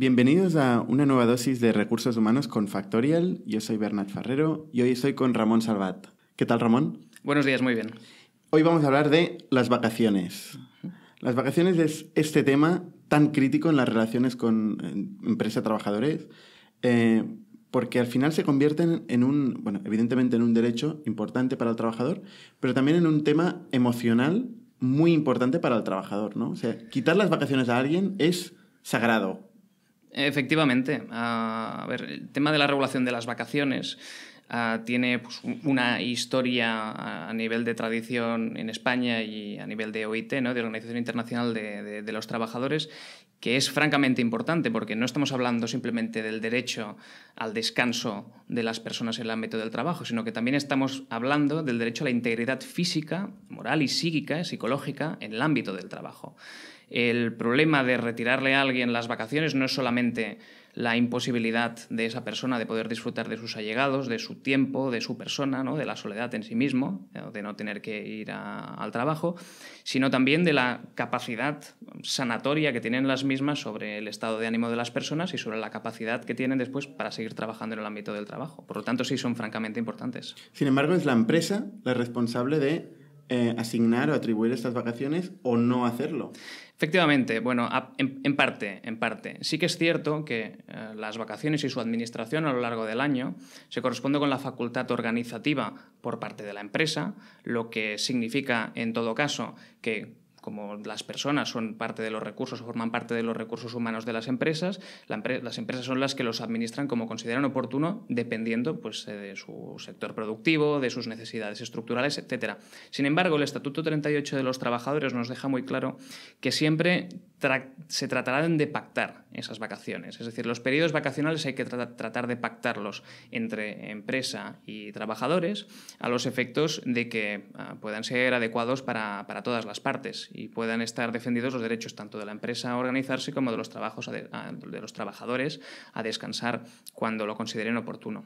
Bienvenidos a una nueva dosis de recursos humanos con Factorial. Yo soy Bernat Ferrero y hoy estoy con Ramón Salvat. ¿Qué tal, Ramón? Buenos días, muy bien. Hoy vamos a hablar de las vacaciones. Las vacaciones es este tema tan crítico en las relaciones con empresa-trabajadores, eh, porque al final se convierten en un, bueno, evidentemente en un derecho importante para el trabajador, pero también en un tema emocional muy importante para el trabajador, ¿no? O sea, quitar las vacaciones a alguien es sagrado, Efectivamente. Ah, a ver, el tema de la regulación de las vacaciones ah, tiene pues, una historia a nivel de tradición en España y a nivel de OIT, ¿no? de Organización Internacional de los Trabajadores, que es francamente importante porque no estamos hablando simplemente del derecho al descanso de las personas en el ámbito del trabajo, sino que también estamos hablando del derecho a la integridad física, moral y psíquica, psicológica en el ámbito del trabajo. El problema de retirarle a alguien las vacaciones no es solamente la imposibilidad de esa persona de poder disfrutar de sus allegados, de su tiempo, de su persona, ¿no? de la soledad en sí mismo, eh, de no tener que ir al trabajo, sino también de la capacidad sanatoria que tienen las mismas sobre el estado de ánimo de las personas y sobre la capacidad que tienen después para seguir trabajando en el ámbito del trabajo. Por lo tanto, sí son francamente importantes. Sin embargo, es la empresa la responsable de eh, asignar o atribuir estas vacaciones o no hacerlo. Efectivamente, bueno, en, parte, en parte. Sí que es cierto que eh, las vacaciones y su administración a lo largo del año se corresponde con la facultad organizativa por parte de la empresa, lo que significa en todo caso que como las personas son parte de los recursos o forman parte de los recursos humanos de las empresas, las empresas son las que los administran como consideran oportuno, dependiendo pues, eh, de su sector productivo, de sus necesidades estructurales, etcétera... Sin embargo, el Estatuto 38 de los Trabajadores nos deja muy claro que siempre se tratarán de pactar esas vacaciones. Es decir, los periodos vacacionales hay que tratar de pactarlos entre empresa y trabajadores a los efectos de que ah, puedan ser adecuados para, para todas las partes y puedan estar defendidos los derechos tanto de la empresa a organizarse como de los, trabajos de, los trabajadores a descansar cuando lo consideren oportuno.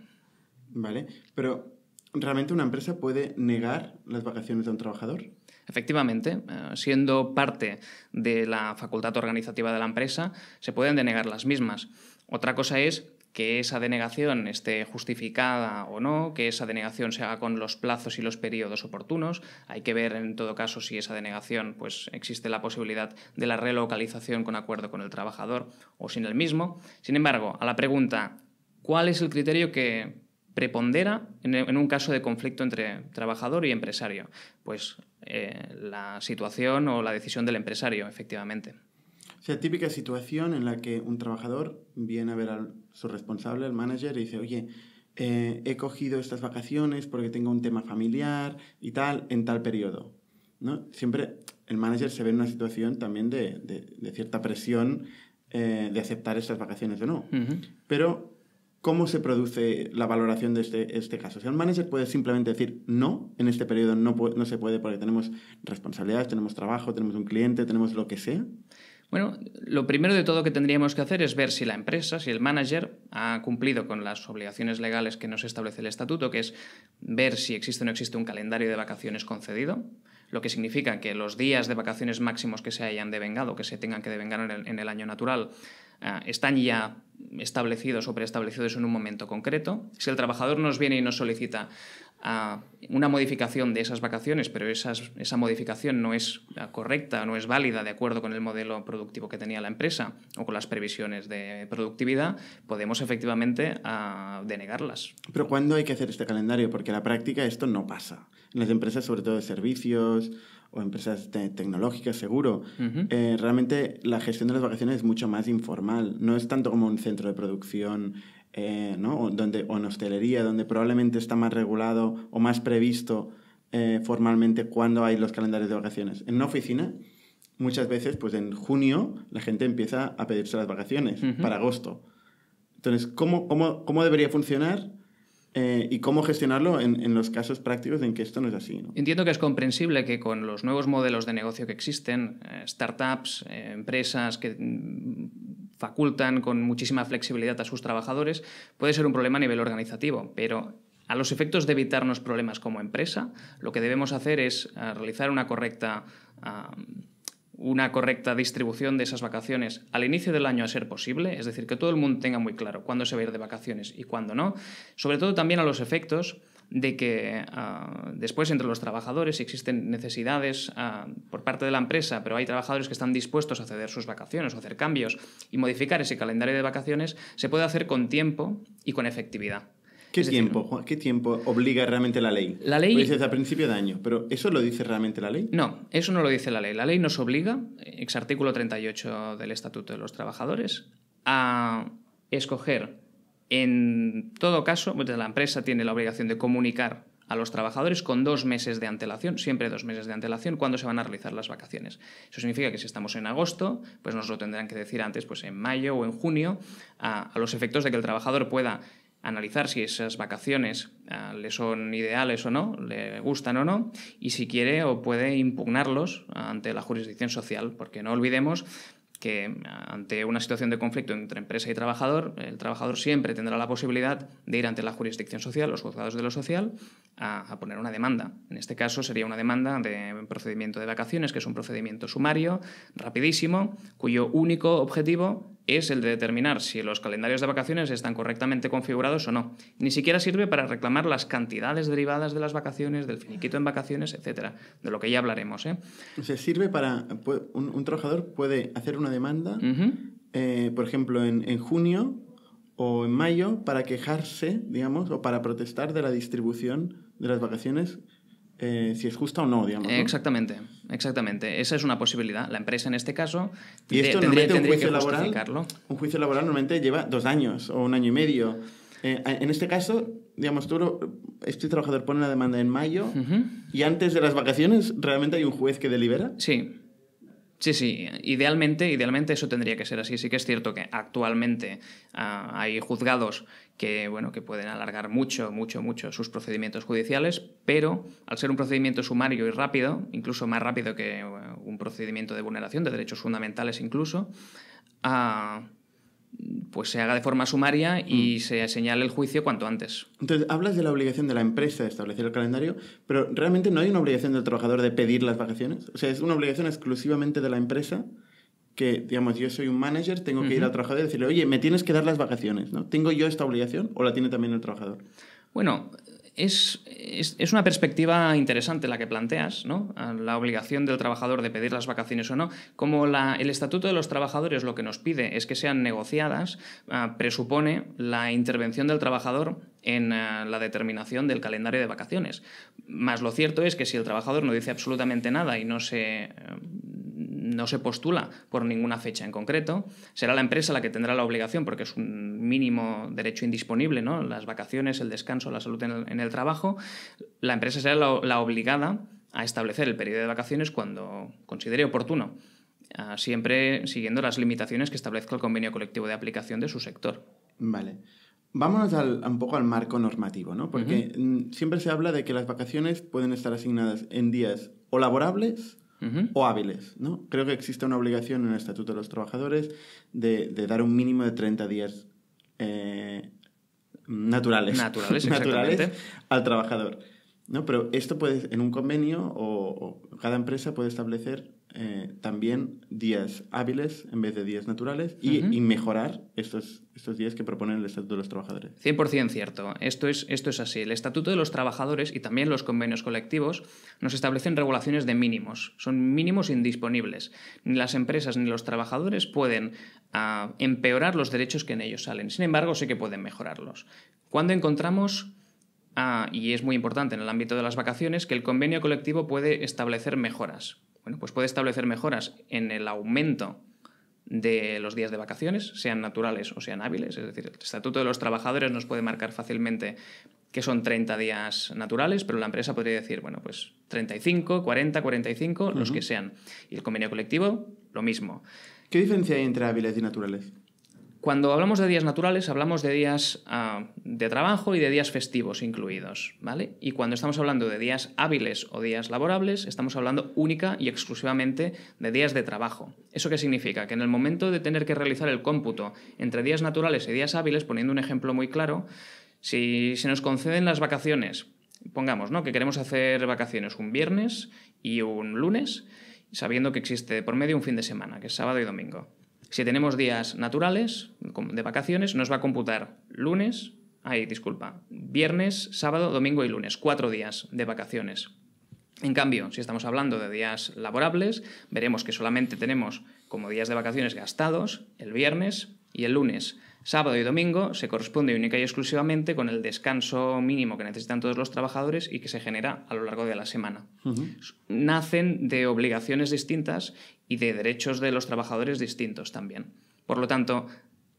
Vale, pero ¿realmente una empresa puede negar las vacaciones de un trabajador? Efectivamente, eh, siendo parte de la facultad organizativa de la empresa, se pueden denegar las mismas. Otra cosa es que esa denegación esté justificada o no, que esa denegación se haga con los plazos y los periodos oportunos. Hay que ver en todo caso si esa denegación pues existe la posibilidad de la relocalización con acuerdo con el trabajador o sin el mismo. Sin embargo, a la pregunta ¿cuál es el criterio que prepondera en un caso de conflicto entre trabajador y empresario? Pues eh, la situación o la decisión del empresario, efectivamente. O sea, típica situación en la que un trabajador viene a ver a su responsable, el manager, y dice, oye, eh, he cogido estas vacaciones porque tengo un tema familiar y tal, en tal periodo. ¿No? Siempre el manager se ve en una situación también de, de, cierta presión eh, de aceptar estas vacaciones o no. Pero, ¿cómo se produce la valoración de este, este caso? O sea, el manager puede simplemente decir, no, en este periodo no, no se puede porque tenemos responsabilidades, tenemos trabajo, tenemos un cliente, tenemos lo que sea. Bueno, lo primero de todo que tendríamos que hacer es ver si la empresa, si el manager ha cumplido con las obligaciones legales que nos establece el estatuto, que es ver si existe o no existe un calendario de vacaciones concedido, lo que significa que los días de vacaciones máximos que se hayan devengado, que se tengan que devengar en el, año natural, eh, están ya establecidos o preestablecidos en un momento concreto. Si el trabajador nos viene y nos solicita, a una modificación de esas vacaciones, pero esa modificación no es correcta, no es válida de acuerdo con el modelo productivo que tenía la empresa o con las previsiones de productividad, podemos efectivamente ah, denegarlas. Pero ¿cuándo hay que hacer este calendario? Porque en la práctica esto no pasa. En las empresas, sobre todo de servicios o empresas tecnológicas, seguro, eh, realmente la gestión de las vacaciones es mucho más informal. No es tanto como un centro de producción eh, ¿no? donde, o en hostelería, donde probablemente está más regulado o más previsto eh, formalmente cuando hay los calendarios de vacaciones. En una oficina, muchas veces, pues en junio, la gente empieza a pedirse las vacaciones para agosto. Entonces, ¿cómo, cómo, cómo debería funcionar? Eh, y cómo gestionarlo en, en, los casos prácticos en que esto no es así. ¿no? Entiendo que es comprensible que con los nuevos modelos de negocio que existen, startups, empresas que mm, facultan con muchísima flexibilidad a sus trabajadores, puede ser un problema a nivel organizativo, pero a los efectos de evitarnos problemas como empresa, lo que debemos hacer es eh, realizar una correcta, una correcta distribución de esas vacaciones al inicio del año a ser posible, es decir, que todo el mundo tenga muy claro cuándo se va a ir de vacaciones y cuándo no, sobre todo también a los efectos de que ah, después entre los trabajadores, existen necesidades ah, por parte de la empresa, pero hay trabajadores que están dispuestos a ceder sus vacaciones o hacer cambios y modificar ese calendario de vacaciones, se puede hacer con tiempo y con efectividad. ¿Qué tiempo, ¿Qué tiempo obliga realmente la ley? La ley. Lo dices a principio de año, pero ¿eso lo dice realmente la ley? No, eso no lo dice la ley. La ley nos obliga, ex artículo 38 del Estatuto de los Trabajadores, a escoger en todo caso, pues, la empresa tiene la obligación de comunicar a los trabajadores con dos meses de antelación, siempre dos meses de antelación, cuando se van a realizar las vacaciones. Eso significa que si estamos en agosto, pues nos lo tendrán que decir antes, pues en mayo o en junio, a, los efectos de que el trabajador pueda analizar si esas vacaciones le son ideales o no, le gustan o no, y si quiere o puede impugnarlos ante la jurisdicción social, porque no olvidemos que ante una situación de conflicto entre empresa y trabajador, el trabajador siempre tendrá la posibilidad de ir ante la jurisdicción social, los juzgados de lo social, a, poner una demanda. En este caso sería una demanda de procedimiento de vacaciones, que es un procedimiento sumario, rapidísimo, cuyo único objetivo es el de determinar si los calendarios de vacaciones están correctamente configurados o no. Ni siquiera sirve para reclamar las cantidades derivadas de las vacaciones, del finiquito en vacaciones, etcétera, de lo que ya hablaremos. ¿eh? sirve para. Un, trabajador puede hacer una demanda, eh, por ejemplo, en, en junio o en mayo, para quejarse, digamos, o para protestar de la distribución de las vacaciones eh, si es justa o no, Exactamente, exactamente. Esa es una posibilidad. La empresa en este caso y esto tendría, un juicio Laboral, un juicio laboral normalmente lleva dos años o un año y medio. Eh, en este caso, digamos, tú, este trabajador pone la demanda en mayo y antes de las vacaciones realmente hay un juez que delibera. Sí. Sí, sí, idealmente, idealmente eso tendría que ser así. Sí que es cierto que actualmente ah, hay juzgados que, bueno, que pueden alargar mucho, mucho, mucho sus procedimientos judiciales, pero al ser un procedimiento sumario y rápido, incluso más rápido que eh, un procedimiento de vulneración de derechos fundamentales incluso, ah, pues se haga de forma sumaria y mm. se señale el juicio cuanto antes. Entonces, hablas de la obligación de la empresa de establecer el calendario, pero ¿realmente no hay una obligación del trabajador de pedir las vacaciones? O sea, ¿es una obligación exclusivamente de la empresa? Que, digamos, yo soy un manager, tengo que ir al trabajador y decirle, oye, me tienes que dar las vacaciones, ¿no? ¿Tengo yo esta obligación o la tiene también el trabajador? Bueno, es, es, una perspectiva interesante la que planteas, ¿no? La obligación del trabajador de pedir las vacaciones o no. Como la, el Estatuto de los Trabajadores lo que nos pide es que sean negociadas, ah, presupone la intervención del trabajador en ah, la determinación del calendario de vacaciones. Más lo cierto es que si el trabajador no dice absolutamente nada y no se, no se postula por ninguna fecha en concreto. Será la empresa la que tendrá la obligación, porque es un mínimo derecho indisponible, ¿no? las vacaciones, el descanso, la salud en el, trabajo. La empresa será la, obligada a establecer el periodo de vacaciones cuando considere oportuno, ah, siempre siguiendo las limitaciones que establezca el convenio colectivo de aplicación de su sector. Vale. Vámonos al, un poco al marco normativo, ¿no? Porque mm, siempre se habla de que las vacaciones pueden estar asignadas en días o laborables o hábiles. ¿no? Creo que existe una obligación en el Estatuto de los Trabajadores de, dar un mínimo de 30 días eh, naturales, al trabajador. ¿no? Pero esto puede, en un convenio o cada empresa puede establecer eh, también días hábiles en vez de días naturales y, mejorar estos, estos días que proponen el Estatuto de los Trabajadores. 100% cierto. Esto es, esto es así. El Estatuto de los Trabajadores y también los convenios colectivos nos establecen regulaciones de mínimos. Son mínimos indisponibles. Ni las empresas ni los trabajadores pueden ah, empeorar los derechos que en ellos salen. Sin embargo, sí que pueden mejorarlos. Cuando encontramos ah, y es muy importante en el ámbito de las vacaciones que el convenio colectivo puede establecer mejoras. Bueno, pues puede establecer mejoras en el aumento de los días de vacaciones, sean naturales o sean hábiles. Es decir, el Estatuto de los Trabajadores nos puede marcar fácilmente que son 30 días naturales, pero la empresa podría decir, bueno, pues 35, 40, 45, los que sean. Y el convenio colectivo, lo mismo. ¿Qué diferencia hay entre hábiles y naturales? Cuando hablamos de días naturales, hablamos de días ah, de trabajo y de días festivos incluidos, ¿vale? Y cuando estamos hablando de días hábiles o días laborables, estamos hablando única y exclusivamente de días de trabajo. ¿Eso qué significa? Que en el momento de tener que realizar el cómputo entre días naturales y días hábiles, poniendo un ejemplo muy claro, si se nos conceden las vacaciones, pongamos, ¿no? Que queremos hacer vacaciones un viernes y un lunes, sabiendo que existe por medio un fin de semana, que es sábado y domingo. Si tenemos días naturales de vacaciones, nos va a computar lunes, ay, disculpa, viernes, sábado, domingo y lunes, cuatro días de vacaciones. En cambio, si estamos hablando de días laborables, veremos que solamente tenemos como días de vacaciones gastados el viernes y el lunes. Sábado y domingo se corresponde única y exclusivamente con el descanso mínimo que necesitan todos los trabajadores y que se genera a lo largo de la semana. Nacen de obligaciones distintas y de derechos de los trabajadores distintos también. Por lo tanto,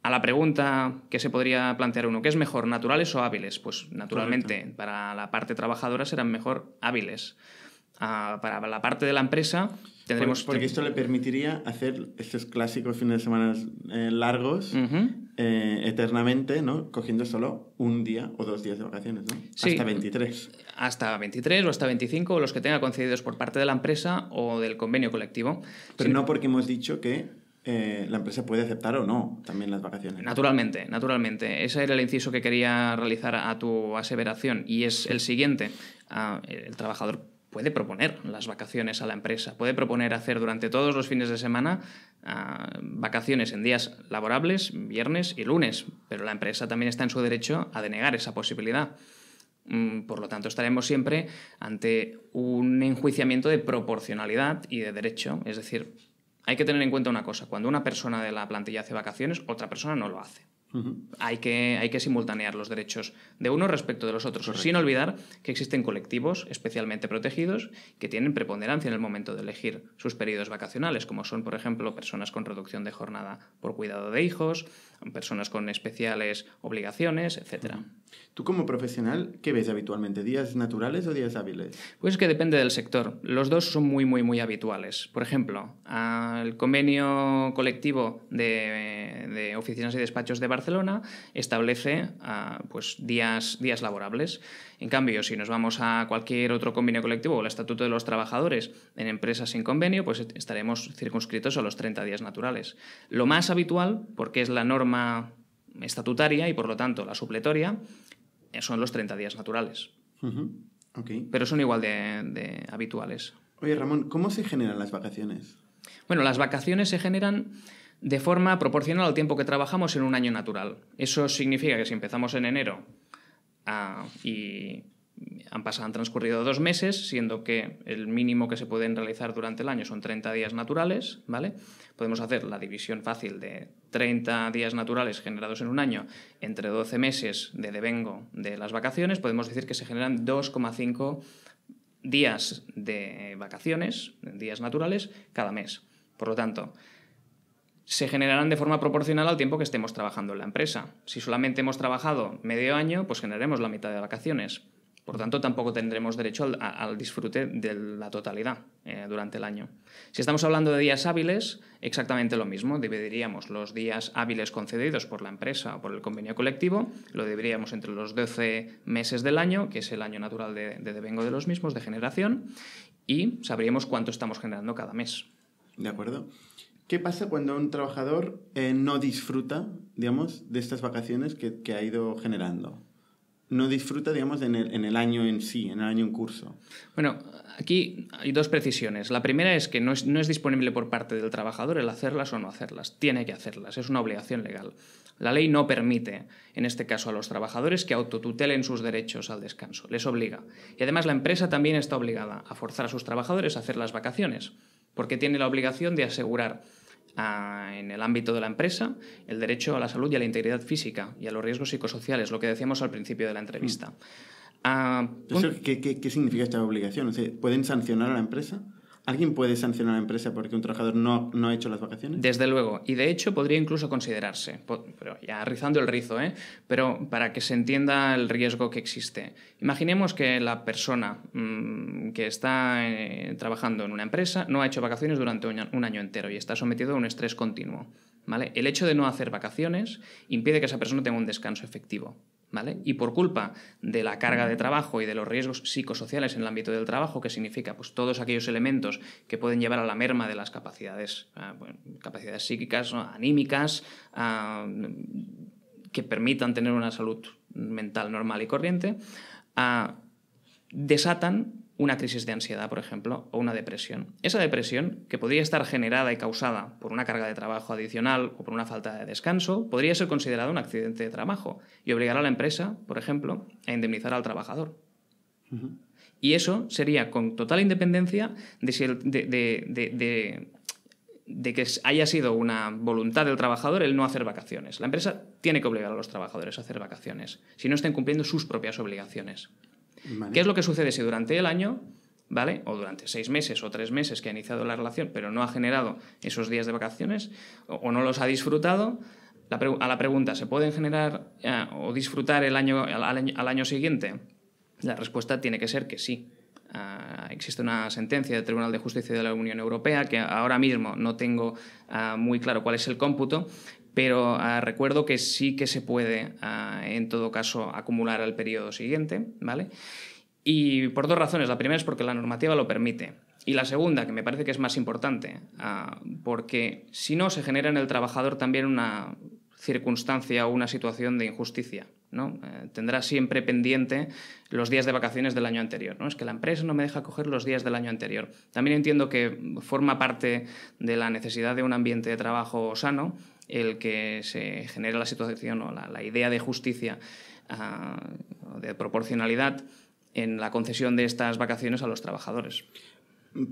a la pregunta que se podría plantear uno, ¿qué es mejor, naturales o hábiles? Pues naturalmente, para la parte trabajadora serán mejor hábiles. Ah, para la parte de la empresa tendremos... Porque, esto le permitiría hacer estos clásicos fines de semana eh, largos, eh, eternamente, ¿no? Cogiendo solo un día o dos días de vacaciones, ¿no? hasta 23. Hasta 23 o hasta 25, los que tenga concedidos por parte de la empresa o del convenio colectivo. Pero no porque hemos dicho que eh, la empresa puede aceptar o no también las vacaciones. Naturalmente, naturalmente. Ese era el inciso que quería realizar a tu aseveración y es el siguiente. Ah, el trabajador puede proponer las vacaciones a la empresa, puede proponer hacer durante todos los fines de semana vacaciones en días laborables, viernes y lunes, pero la empresa también está en su derecho a denegar esa posibilidad. Mm, por lo tanto, estaremos siempre ante un enjuiciamiento de proporcionalidad y de derecho. Es decir, hay que tener en cuenta una cosa, cuando una persona de la plantilla hace vacaciones, otra persona no lo hace hay, que, hay que simultanear los derechos de unos respecto de los otros, sin olvidar que existen colectivos especialmente protegidos que tienen preponderancia en el momento de elegir sus periodos vacacionales, como son, por ejemplo, personas con reducción de jornada por cuidado de hijos, personas con especiales obligaciones, etc. Tú como profesional, ¿qué ves habitualmente? ¿Días naturales o días hábiles? Pues que depende del sector. Los dos son muy, muy, muy habituales. Por ejemplo, el convenio colectivo de de oficinas y despachos de Barcelona establece ah, pues, días, días laborables. En cambio, si nos vamos a cualquier otro convenio colectivo o el Estatuto de los Trabajadores en empresas sin convenio, pues estaremos circunscritos a los 30 días naturales. Lo más habitual, porque es la norma estatutaria y por lo tanto la supletoria, eh, son los 30 días naturales. Pero son igual de, de habituales. Oye, Ramón, ¿cómo se generan las vacaciones? Bueno, las vacaciones se generan de forma proporcional al tiempo que trabajamos en un año natural. Eso significa que si empezamos en enero ah, y han pasado, transcurrido dos meses, siendo que el mínimo que se pueden realizar durante el año son 30 días naturales, ¿vale? Podemos hacer la división fácil de 30 días naturales generados en un año entre 12 meses de devengo de las vacaciones, podemos decir que se generan 2,5 días de vacaciones, días naturales, cada mes. Por lo tanto, se generarán de forma proporcional al tiempo que estemos trabajando en la empresa. Si solamente hemos trabajado medio año, pues generaremos la mitad de vacaciones. Por tanto, tampoco tendremos derecho al, disfrute de la totalidad eh, durante el año. Si estamos hablando de días hábiles, exactamente lo mismo. Dividiríamos los días hábiles concedidos por la empresa o por el convenio colectivo, lo dividiríamos entre los 12 meses del año, que es el año natural de, de devengo de los mismos, de generación, y sabríamos cuánto estamos generando cada mes. De acuerdo. ¿Qué pasa cuando un trabajador eh, no disfruta, digamos, de estas vacaciones que, que, ha ido generando? No disfruta, digamos, en el, en el año en sí, en el año en curso. Bueno, aquí hay dos precisiones. La primera es que no es, no es disponible por parte del trabajador el hacerlas o no hacerlas. Tiene que hacerlas, es una obligación legal. La ley no permite, en este caso, a los trabajadores que autotutelen sus derechos al descanso. Les obliga. Y además la empresa también está obligada a forzar a sus trabajadores a hacer las vacaciones porque tiene la obligación de asegurar ah, en el ámbito de la empresa el derecho a la salud y a la integridad física y a los riesgos psicosociales, lo que decíamos al principio de la entrevista. Mm. Ah, qué, significa esta obligación? ¿Pueden sancionar a la empresa? ¿Alguien puede sancionar a la empresa porque un trabajador no, no, ha hecho las vacaciones? Desde luego, y de hecho podría incluso considerarse, pero ya rizando el rizo, ¿eh? pero para que se entienda el riesgo que existe. Imaginemos que la persona mm, que está eh, trabajando en una empresa no ha hecho vacaciones durante un, un año entero y está sometido a un estrés continuo. ¿vale? El hecho de no hacer vacaciones impide que esa persona tenga un descanso efectivo. Y por culpa de la carga de trabajo y de los riesgos psicosociales en el ámbito del trabajo, que significa pues, todos aquellos elementos que pueden llevar a la merma de las capacidades, ah, capacidades psíquicas, anímicas, ah, que permitan tener una salud mental normal y corriente, ah, desatan una crisis de ansiedad, por ejemplo, o una depresión. Esa depresión, que podría estar generada y causada por una carga de trabajo adicional o por una falta de descanso, podría ser considerada un accidente de trabajo y obligar a la empresa, por ejemplo, a indemnizar al trabajador. Y eso sería con total independencia de, de, de, que haya sido una voluntad del trabajador el no hacer vacaciones. La empresa tiene que obligar a los trabajadores a hacer vacaciones si no están cumpliendo sus propias obligaciones. ¿Qué es lo que sucede si durante el año, ¿vale? O durante seis meses o tres meses que ha iniciado la relación, pero no ha generado esos días de vacaciones o, no los ha disfrutado? a la pregunta, ¿se pueden generar eh, o disfrutar el año al, año, siguiente? La respuesta tiene que ser que sí. Ah, existe una sentencia del Tribunal de Justicia de la Unión Europea que ahora mismo no tengo ah, muy claro cuál es el cómputo, pero ah, recuerdo que sí que se puede, ah, en todo caso, acumular al periodo siguiente, ¿vale? Y por dos razones. La primera es porque la normativa lo permite. Y la segunda, que me parece que es más importante, ah, porque si no, se genera en el trabajador también una circunstancia o una situación de injusticia. ¿no? Eh, tendrá siempre pendiente los días de vacaciones del año anterior. ¿no? Es que la empresa no me deja coger los días del año anterior. También entiendo que forma parte de la necesidad de un ambiente de trabajo sano el que se genera la situación o la, idea de justicia ah, de proporcionalidad en la concesión de estas vacaciones a los trabajadores.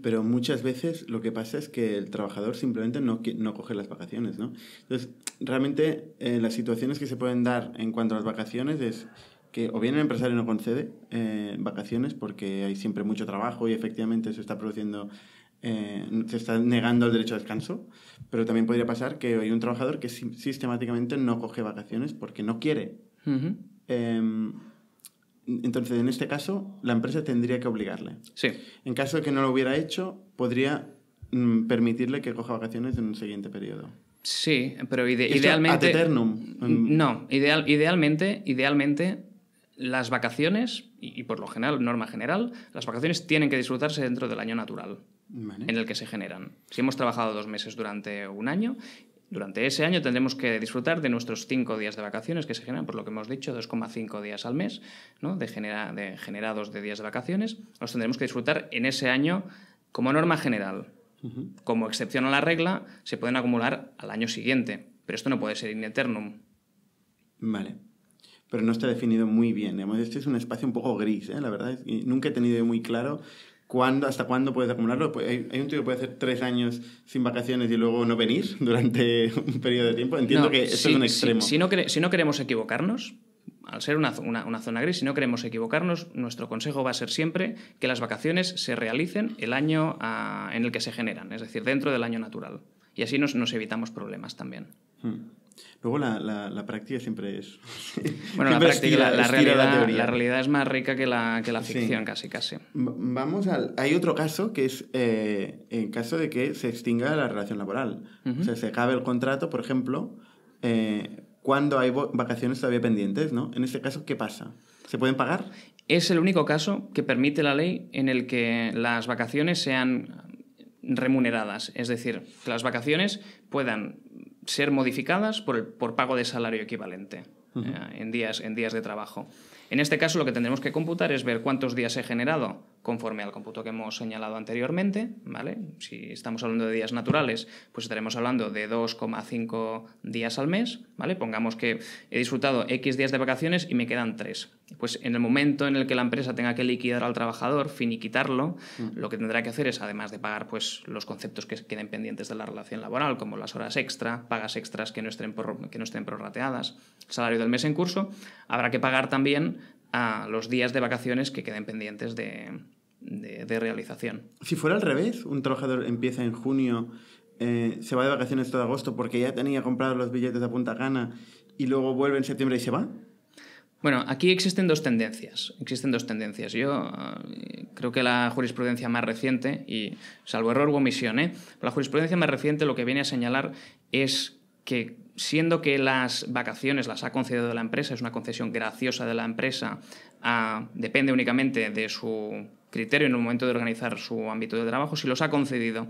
Pero muchas veces lo que pasa es que el trabajador simplemente no, no coge las vacaciones, ¿no? Entonces, realmente eh, las situaciones que se pueden dar en cuanto a las vacaciones es que o bien el empresario no concede eh, vacaciones porque hay siempre mucho trabajo y efectivamente eso está produciendo eh, se está negando el derecho a descanso, pero también podría pasar que hay un trabajador que sistemáticamente no coge vacaciones porque no quiere. Em, entonces, en este caso, la empresa tendría que obligarle. Sí. En caso de que no lo hubiera hecho, podría mm, permitirle que coja vacaciones en un siguiente periodo. Sí, pero idealmente. Ad No, ideal, idealmente, idealmente las vacaciones, y, por lo general, norma general, las vacaciones tienen que disfrutarse dentro del año natural en el que se generan. Si hemos trabajado dos meses durante un año, durante ese año tendremos que disfrutar de nuestros cinco días de vacaciones que se generan, por lo que hemos dicho, 2,5 días al mes, ¿no? de, de generados de días de vacaciones, los tendremos que disfrutar en ese año como norma general. Como excepción a la regla, se pueden acumular al año siguiente, pero esto no puede ser in eternum. Vale pero no está definido muy bien. este es un espacio un poco gris, ¿eh? la verdad. nunca he tenido muy claro ¿Cuándo, ¿Hasta cuándo puedes acumularlo? Pues, hay, hay, un tío que puede hacer tres años sin vacaciones y luego no venir durante un periodo de tiempo. Entiendo que esto es un extremo. Si, no queremos equivocarnos, al ser una, zona gris, si no queremos equivocarnos, nuestro consejo va a ser siempre que las vacaciones se realicen el año ah, en el que se generan, es decir, dentro del año natural. Y así nos, evitamos problemas también. Hmm. Luego la, la, la, práctica siempre es... bueno, la práctica, la, realidad, la, realidad, es más rica que la, que la ficción, casi, casi. Vamos al... Hay otro caso que es eh, en caso de que se extinga la relación laboral. O sea, se acabe el contrato, por ejemplo, eh, cuando hay vacaciones todavía pendientes, ¿no? En este caso, ¿qué pasa? ¿Se pueden pagar? Es el único caso que permite la ley en el que las vacaciones sean remuneradas. Es decir, que las vacaciones puedan ser modificadas por, pago de salario equivalente eh, en, días, en días de trabajo. En este caso lo que tendremos que computar es ver cuántos días he generado conforme al cómputo que hemos señalado anteriormente, ¿vale? Si estamos hablando de días naturales, pues estaremos hablando de 2,5 días al mes, ¿vale? Pongamos que he disfrutado X días de vacaciones y me quedan 3 pues en el momento en el que la empresa tenga que liquidar al trabajador, finiquitarlo, mm. lo que tendrá que hacer es, además de pagar pues, los conceptos que queden pendientes de la relación laboral, como las horas extra, pagas extras que no estén, que no estén prorrateadas, salario del mes en curso, habrá que pagar también a ah, los días de vacaciones que queden pendientes de, realización. Si fuera al revés, un trabajador empieza en junio, eh, se va de vacaciones todo agosto porque ya tenía comprado los billetes de Punta Cana y luego vuelve en septiembre y se va. Bueno, aquí existen dos tendencias. Existen dos tendencias. Yo eh, creo que la jurisprudencia más reciente, y salvo error o omisión, ¿eh? la jurisprudencia más reciente lo que viene a señalar es que siendo que las vacaciones las ha concedido la empresa, es una concesión graciosa de la empresa, depende únicamente de su criterio en el momento de organizar su ámbito de trabajo, si los ha concedido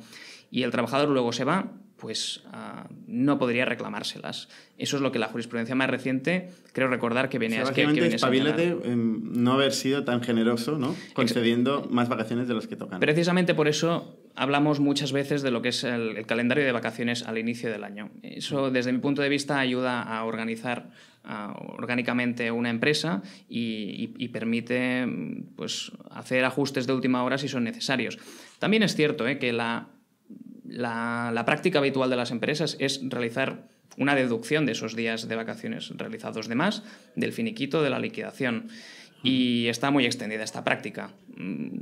y el trabajador luego se va, pues ah, no podría reclamárselas. Eso es lo que la jurisprudencia más reciente, creo recordar que viene a que, no haber sido tan generoso, ¿no? Concediendo más vacaciones de los que tocan. Precisamente por eso hablamos muchas veces de lo que es el, calendario de vacaciones al inicio del año. Eso, desde mi punto de vista, ayuda a organizar orgánicamente una empresa y, permite pues, hacer ajustes de última hora si son necesarios. También es cierto ¿eh? que la la, práctica habitual de las empresas es realizar una deducción de esos días de vacaciones realizados de más, del finiquito, de la liquidación. Y está muy extendida esta práctica. Mm,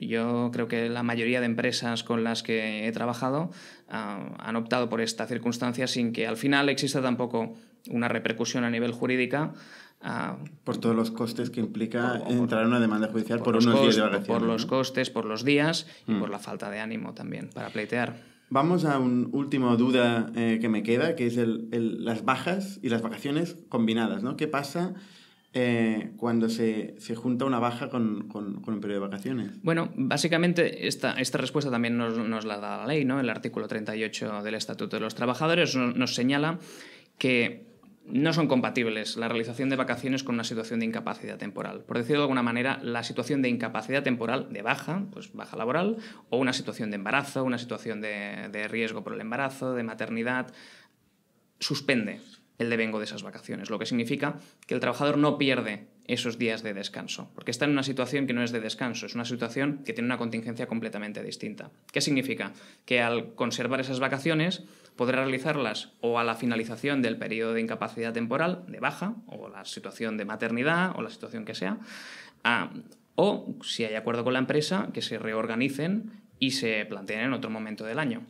yo creo que la mayoría de empresas con las que he trabajado ah, han optado por esta circunstancia sin que al final exista tampoco una repercusión a nivel jurídica Ah, por todos los costes que implica entrar en una demanda judicial por, unos días de vacaciones. Por los costes, por los días y mm. por la falta de ánimo también para pleitear. Vamos a un último duda eh, que me queda, que es el, las bajas y las vacaciones combinadas, ¿no? ¿Qué pasa eh, cuando se, se, junta una baja con, con, un periodo de vacaciones? Bueno, básicamente esta, esta respuesta también nos, nos, la da la ley, ¿no? El artículo 38 del Estatuto de los Trabajadores nos señala que no son compatibles la realización de vacaciones con una situación de incapacidad temporal. Por decirlo de alguna manera, la situación de incapacidad temporal de baja, pues baja laboral, o una situación de embarazo, una situación de, de riesgo por el embarazo, de maternidad, suspende el devengo de esas vacaciones, lo que significa que el trabajador no pierde esos días de descanso, porque está en una situación que no es de descanso, es una situación que tiene una contingencia completamente distinta. ¿Qué significa? Que al conservar esas vacaciones, podrá realizarlas o a la finalización del periodo de incapacidad temporal, de baja, o la situación de maternidad, o la situación que sea, ah, o, si hay acuerdo con la empresa, que se reorganicen y se planteen en otro momento del año.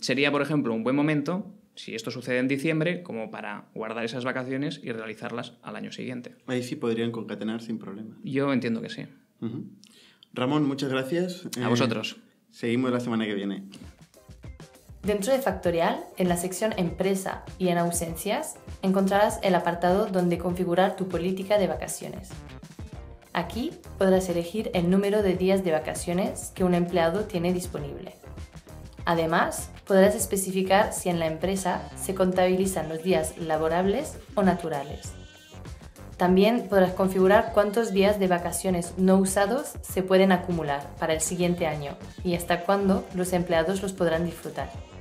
Sería, por ejemplo, un buen momento si esto sucede en diciembre, como para guardar esas vacaciones y realizarlas al año siguiente. Ahí sí podrían concatenar sin problema. Yo entiendo que sí. Ramón, muchas gracias. A eh, vosotros. Seguimos la semana que viene. Dentro de Factorial, en la sección Empresa y en Ausencias, encontrarás el apartado donde configurar tu política de vacaciones. Aquí podrás elegir el número de días de vacaciones que un empleado tiene disponible. Además, podrás especificar si en la empresa se contabilizan los días laborables o naturales. También podrás configurar cuántos días de vacaciones no usados se pueden acumular para el siguiente año y hasta cuándo los empleados los podrán disfrutar.